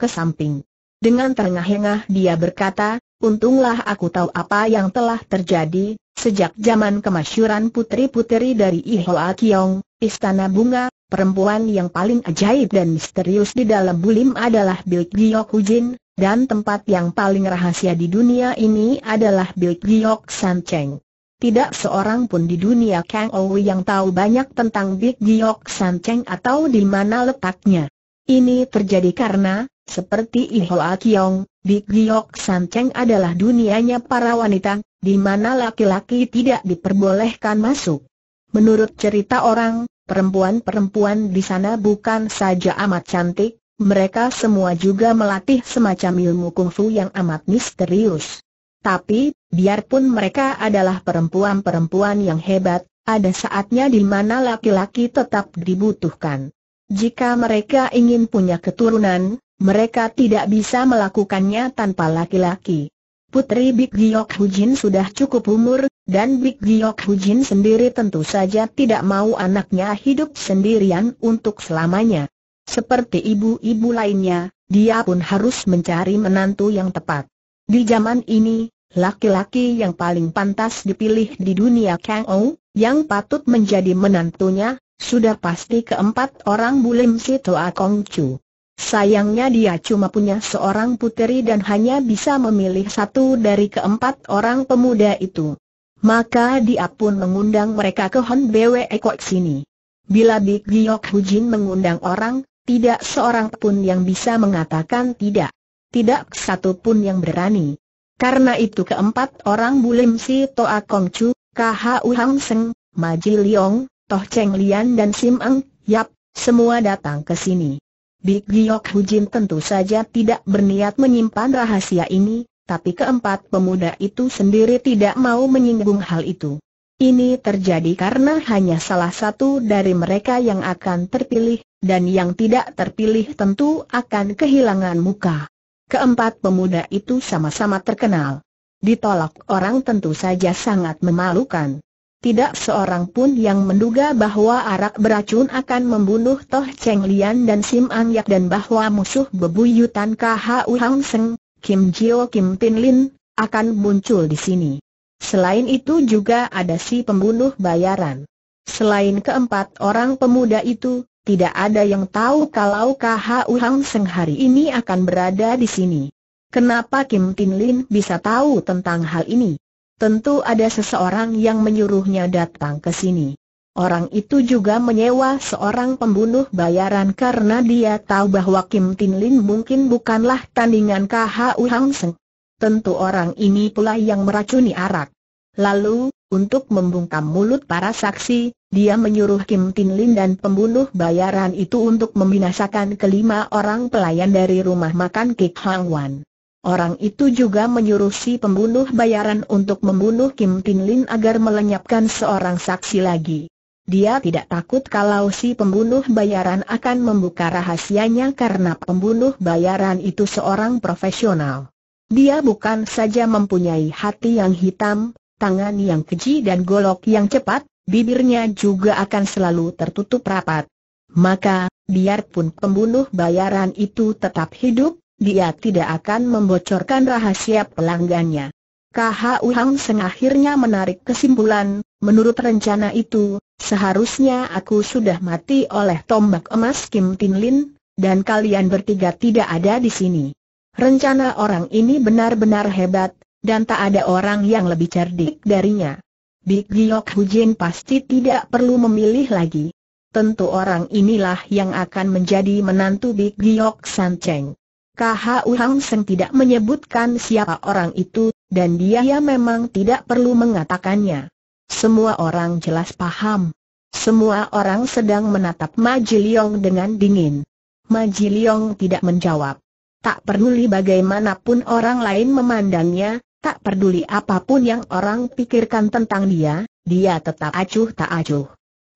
ke samping. Dengan terengah-engah dia berkata, untunglah aku tahu apa yang telah terjadi, sejak zaman kemasyuran putri-putri dari Ihoa Kiong, Istana Bunga Perempuan yang paling ajaib dan misterius di dalam bulim adalah Bilik Giok Hujin, dan tempat yang paling rahasia di dunia ini adalah Bilik Giok San Cheng. Tidak seorang pun di dunia Kang Ou yang tahu banyak tentang Bilik Giok San Cheng atau di mana letaknya. Ini terjadi karena, seperti Ihoa Kiong, Bilik Giok San Cheng adalah dunianya para wanita, di mana laki-laki tidak diperbolehkan masuk. Menurut cerita orang, Perempuan-perempuan di sana bukan saja amat cantik, mereka semua juga melatih semacam ilmu kungfu yang amat misterius. Tapi, biarpun mereka adalah perempuan-perempuan yang hebat, ada saatnya di mana laki-laki tetap dibutuhkan. Jika mereka ingin punya keturunan, mereka tidak bisa melakukannya tanpa laki-laki. Putri Big Giok Hujin sudah cukup umur, dan Big Giok Hujin sendiri tentu saja tidak mau anaknya hidup sendirian untuk selamanya. Seperti ibu-ibu lainnya, dia pun harus mencari menantu yang tepat. Di zaman ini, laki-laki yang paling pantas dipilih di dunia Kang Ou, yang patut menjadi menantunya, sudah pasti keempat orang Bulim si Toa Kong Chu. Sayangnya dia cuma punya seorang puteri dan hanya bisa memilih satu dari keempat orang pemuda itu maka dia pun mengundang mereka ke Hon Bwe Kok sini. Bila Big Giok Hujin mengundang orang, tidak seorang pun yang bisa mengatakan tidak. Tidak satu pun yang berani. Karena itu keempat orang Bulim Si Toa Kong Chu, KHU Hang Seng, Maji Liong, Toh Cheng Lian dan Sim Eng, Yap, semua datang ke sini. Big Giok Hujin tentu saja tidak berniat menyimpan rahasia ini, tapi keempat pemuda itu sendiri tidak mau menyinggung hal itu. Ini terjadi karena hanya salah satu dari mereka yang akan terpilih, dan yang tidak terpilih tentu akan kehilangan muka. Keempat pemuda itu sama-sama terkenal. Ditolak orang tentu saja sangat memalukan. Tidak seorang pun yang menduga bahwa arak beracun akan membunuh Toh Cheng Lian dan Sim Ang Yak dan bahwa musuh bebuyutan KHU Hang Seng Kim Jio Kim Tin Lin, akan muncul di sini. Selain itu juga ada si pembunuh bayaran. Selain keempat orang pemuda itu, tidak ada yang tahu kalau KHU Hang Seng hari ini akan berada di sini. Kenapa Kim Tin Lin bisa tahu tentang hal ini? Tentu ada seseorang yang menyuruhnya datang ke sini. Orang itu juga menyewa seorang pembunuh bayaran karena dia tahu bahwa Kim Tin Lin mungkin bukanlah tandingan KHU Hang Seng. Tentu orang ini pula yang meracuni arak. Lalu, untuk membungkam mulut para saksi, dia menyuruh Kim Tin Lin dan pembunuh bayaran itu untuk membinasakan kelima orang pelayan dari rumah makan Kik Hang Wan. Orang itu juga menyuruh si pembunuh bayaran untuk membunuh Kim Tin Lin agar melenyapkan seorang saksi lagi. Dia tidak takut kalau si pembunuh bayaran akan membuka rahasianya karena pembunuh bayaran itu seorang profesional. Dia bukan saja mempunyai hati yang hitam, tangan yang keji dan golok yang cepat, bibirnya juga akan selalu tertutup rapat. Maka, biarpun pembunuh bayaran itu tetap hidup, dia tidak akan membocorkan rahasia pelanggannya. KHU Hang Seng akhirnya menarik kesimpulan, menurut rencana itu, seharusnya aku sudah mati oleh tombak emas Kim Tin Lin, dan kalian bertiga tidak ada di sini. Rencana orang ini benar-benar hebat, dan tak ada orang yang lebih cerdik darinya. Big Giok Jin pasti tidak perlu memilih lagi. Tentu orang inilah yang akan menjadi menantu Big Giok San Cheng. KHU Hang Seng tidak menyebutkan siapa orang itu, dan dia ya memang tidak perlu mengatakannya. Semua orang jelas paham. Semua orang sedang menatap Majiliong dengan dingin. Majiliong tidak menjawab. Tak peduli bagaimanapun orang lain memandangnya, tak peduli apapun yang orang pikirkan tentang dia, dia tetap acuh tak acuh.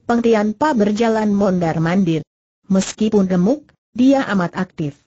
Pengtian Pa berjalan mondar-mandir. Meskipun gemuk, dia amat aktif.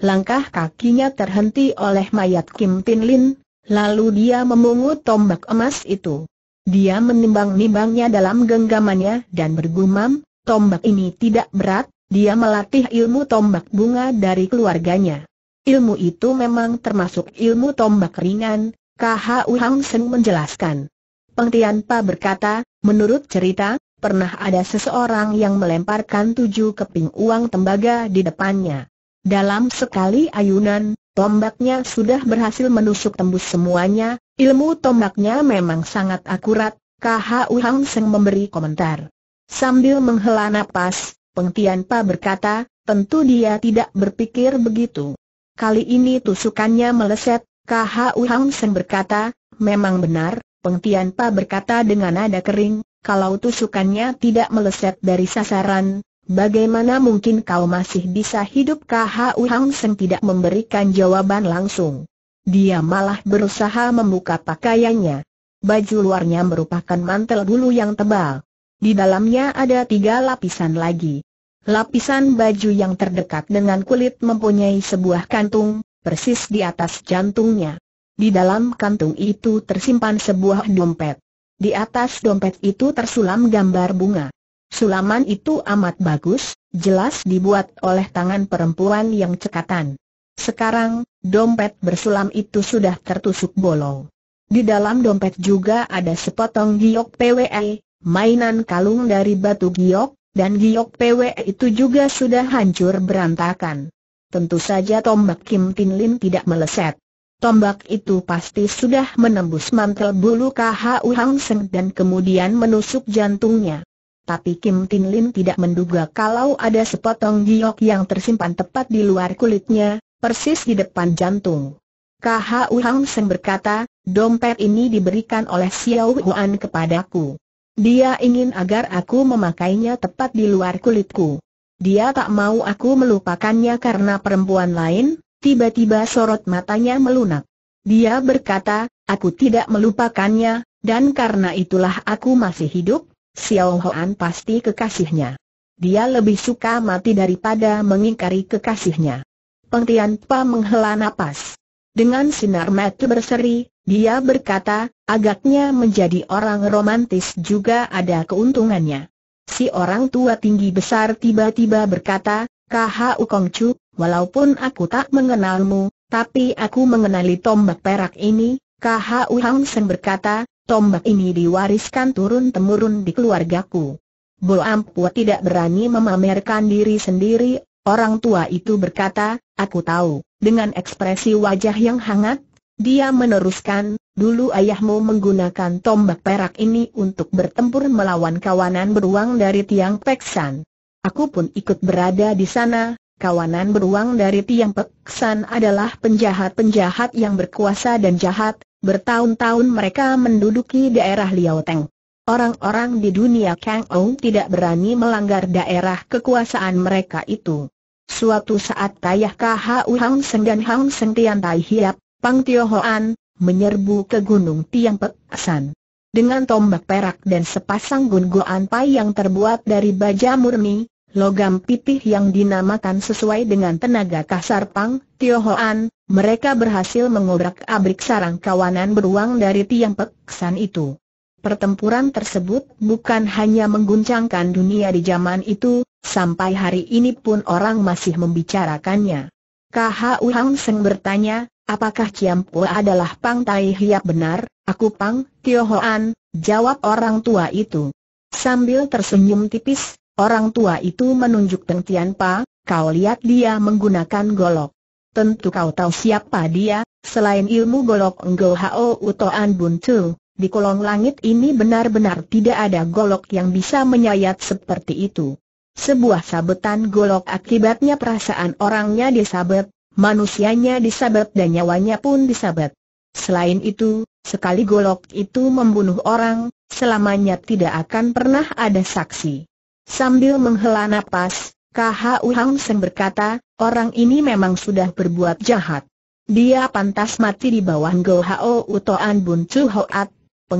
Langkah kakinya terhenti oleh mayat Kim Tin Lin, Lalu dia memungut tombak emas itu. Dia menimbang-nimbangnya dalam genggamannya dan bergumam, tombak ini tidak berat, dia melatih ilmu tombak bunga dari keluarganya. Ilmu itu memang termasuk ilmu tombak ringan, K.H. Uhang Seng menjelaskan. Peng Tian berkata, menurut cerita, pernah ada seseorang yang melemparkan tujuh keping uang tembaga di depannya. Dalam sekali ayunan, Tombaknya sudah berhasil menusuk tembus semuanya, ilmu tombaknya memang sangat akurat, KHU Hang Seng memberi komentar. Sambil menghela nafas, Peng Tianpa berkata, tentu dia tidak berpikir begitu. Kali ini tusukannya meleset, KHU Hang Seng berkata, memang benar, Peng Tianpa berkata dengan nada kering, kalau tusukannya tidak meleset dari sasaran, Bagaimana mungkin kau masih bisa hidup KHU Hang Seng tidak memberikan jawaban langsung. Dia malah berusaha membuka pakaiannya. Baju luarnya merupakan mantel bulu yang tebal. Di dalamnya ada tiga lapisan lagi. Lapisan baju yang terdekat dengan kulit mempunyai sebuah kantung, persis di atas jantungnya. Di dalam kantung itu tersimpan sebuah dompet. Di atas dompet itu tersulam gambar bunga. Sulaman itu amat bagus, jelas dibuat oleh tangan perempuan yang cekatan. Sekarang, dompet bersulam itu sudah tertusuk bolong. Di dalam dompet juga ada sepotong giok PWE, mainan kalung dari batu giok, dan giok PWE itu juga sudah hancur berantakan. Tentu saja tombak Kim Tin Lin tidak meleset. Tombak itu pasti sudah menembus mantel bulu KHU Hang Seng dan kemudian menusuk jantungnya tapi Kim Tin Lin tidak menduga kalau ada sepotong giok yang tersimpan tepat di luar kulitnya, persis di depan jantung. KHU Hang Seng berkata, dompet ini diberikan oleh Xiao Huan kepadaku. Dia ingin agar aku memakainya tepat di luar kulitku. Dia tak mau aku melupakannya karena perempuan lain, tiba-tiba sorot matanya melunak. Dia berkata, aku tidak melupakannya, dan karena itulah aku masih hidup, Xiao Hoan pasti kekasihnya. Dia lebih suka mati daripada mengingkari kekasihnya. Peng Tian Pa menghela napas. Dengan sinar mata berseri, dia berkata, agaknya menjadi orang romantis juga ada keuntungannya. Si orang tua tinggi besar tiba-tiba berkata, Kau Kong walaupun aku tak mengenalmu, tapi aku mengenali tombak perak ini, Kau Hang Seng berkata, Tombak ini diwariskan turun-temurun di keluargaku. Bo Ampua tidak berani memamerkan diri sendiri, orang tua itu berkata, aku tahu, dengan ekspresi wajah yang hangat, dia meneruskan, dulu ayahmu menggunakan tombak perak ini untuk bertempur melawan kawanan beruang dari tiang peksan. Aku pun ikut berada di sana, kawanan beruang dari tiang peksan adalah penjahat-penjahat yang berkuasa dan jahat, Bertahun-tahun mereka menduduki daerah Teng. Orang-orang di dunia Kang Ou tidak berani melanggar daerah kekuasaan mereka itu. Suatu saat Kayah Khu Hang Seng dan Hang Seng Tian Tai Hiap, Pang Tio Hoan, menyerbu ke Gunung Tiang San. Dengan tombak perak dan sepasang gungoan pai yang terbuat dari baja murni, logam pipih yang dinamakan sesuai dengan tenaga kasar Pang Tio Hoan, mereka berhasil mengobrak-abrik sarang kawanan beruang dari tiang peksan itu. Pertempuran tersebut bukan hanya mengguncangkan dunia di zaman itu, sampai hari ini pun orang masih membicarakannya. KHU Hang Seng bertanya, apakah Ciampua adalah Pang Tai Hiap benar? Aku Pang, Tio Hoan, jawab orang tua itu. Sambil tersenyum tipis, orang tua itu menunjuk Teng Tian Pa, kau lihat dia menggunakan golok. Tentu kau tahu siapa dia, selain ilmu golok Enggo Hao Utoan Tu, di kolong langit ini benar-benar tidak ada golok yang bisa menyayat seperti itu. Sebuah sabetan golok akibatnya perasaan orangnya disabet, manusianya disabet dan nyawanya pun disabet. Selain itu, sekali golok itu membunuh orang, selamanya tidak akan pernah ada saksi. Sambil menghela napas, KHU Hansen berkata, orang ini memang sudah berbuat jahat. Dia pantas mati di bawah Go Hao Utoan Bun Chu Hoat.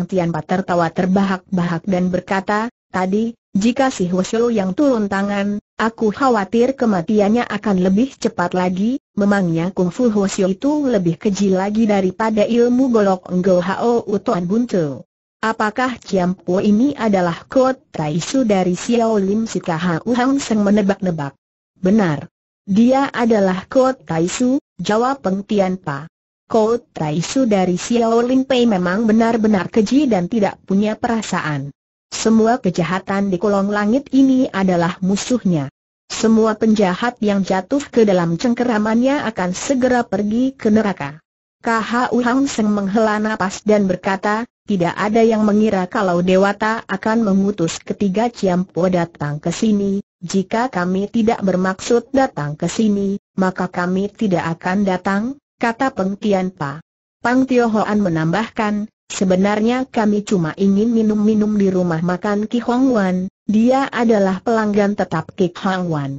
Tian Pat tertawa terbahak-bahak dan berkata, tadi, jika si Hwasyo yang turun tangan, aku khawatir kematiannya akan lebih cepat lagi, memangnya kungfu Hwasyo itu lebih keji lagi daripada ilmu golok Go Hao Utoan Bun Chu. Apakah Po ini adalah Kot Su dari Xiao Lim Sikaha Hang Seng menebak-nebak? Benar. Dia adalah Kot Su, jawab Peng Tian Pa. Kot Su dari Xiao Lim Pei memang benar-benar keji dan tidak punya perasaan. Semua kejahatan di kolong langit ini adalah musuhnya. Semua penjahat yang jatuh ke dalam cengkeramannya akan segera pergi ke neraka. Kha Uhang Seng menghela nafas dan berkata, tidak ada yang mengira kalau Dewata akan mengutus ketiga Ciampo datang ke sini. Jika kami tidak bermaksud datang ke sini, maka kami tidak akan datang, kata Peng Tian Pang Tio Hoan menambahkan, sebenarnya kami cuma ingin minum-minum di rumah makan Ki Hong Wan, dia adalah pelanggan tetap Ki Hong Wan.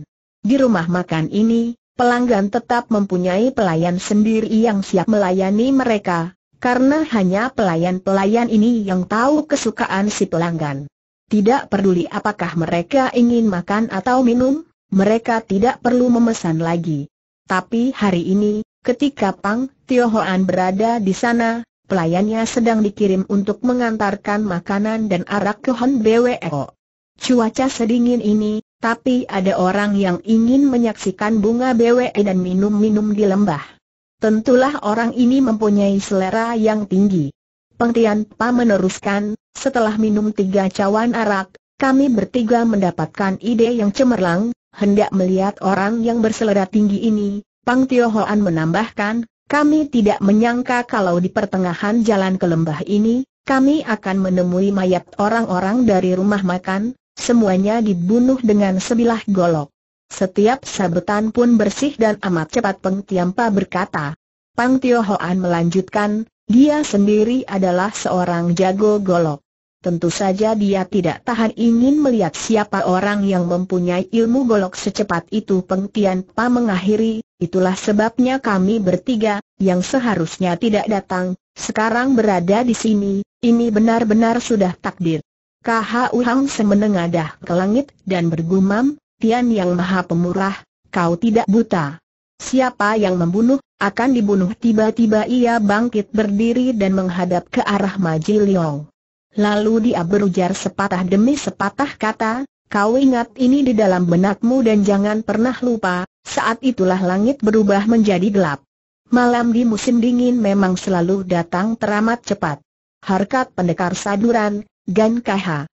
Di rumah makan ini, pelanggan tetap mempunyai pelayan sendiri yang siap melayani mereka, karena hanya pelayan-pelayan ini yang tahu kesukaan si pelanggan. Tidak peduli apakah mereka ingin makan atau minum, mereka tidak perlu memesan lagi. Tapi hari ini, ketika Pang Tiohoan berada di sana, pelayannya sedang dikirim untuk mengantarkan makanan dan arak ke Hon BWO. Cuaca sedingin ini, tapi ada orang yang ingin menyaksikan bunga BWE dan minum-minum di lembah. Tentulah orang ini mempunyai selera yang tinggi. Pengtian Pa meneruskan, setelah minum tiga cawan arak, kami bertiga mendapatkan ide yang cemerlang, hendak melihat orang yang berselera tinggi ini. Pang Tio Hoan menambahkan, kami tidak menyangka kalau di pertengahan jalan ke lembah ini, kami akan menemui mayat orang-orang dari rumah makan, semuanya dibunuh dengan sebilah golok. Setiap sabetan pun bersih dan amat cepat Peng Tiampa berkata. Pang Tio Hoan melanjutkan, dia sendiri adalah seorang jago golok. Tentu saja dia tidak tahan ingin melihat siapa orang yang mempunyai ilmu golok secepat itu Peng Tiampa mengakhiri, itulah sebabnya kami bertiga, yang seharusnya tidak datang, sekarang berada di sini, ini benar-benar sudah takdir. KHU Hang semenengadah ke langit dan bergumam, Tian yang maha pemurah, kau tidak buta. Siapa yang membunuh, akan dibunuh tiba-tiba ia bangkit berdiri dan menghadap ke arah Maji Liong. Lalu dia berujar sepatah demi sepatah kata, kau ingat ini di dalam benakmu dan jangan pernah lupa, saat itulah langit berubah menjadi gelap. Malam di musim dingin memang selalu datang teramat cepat. Harkat pendekar saduran, Gan Kaha.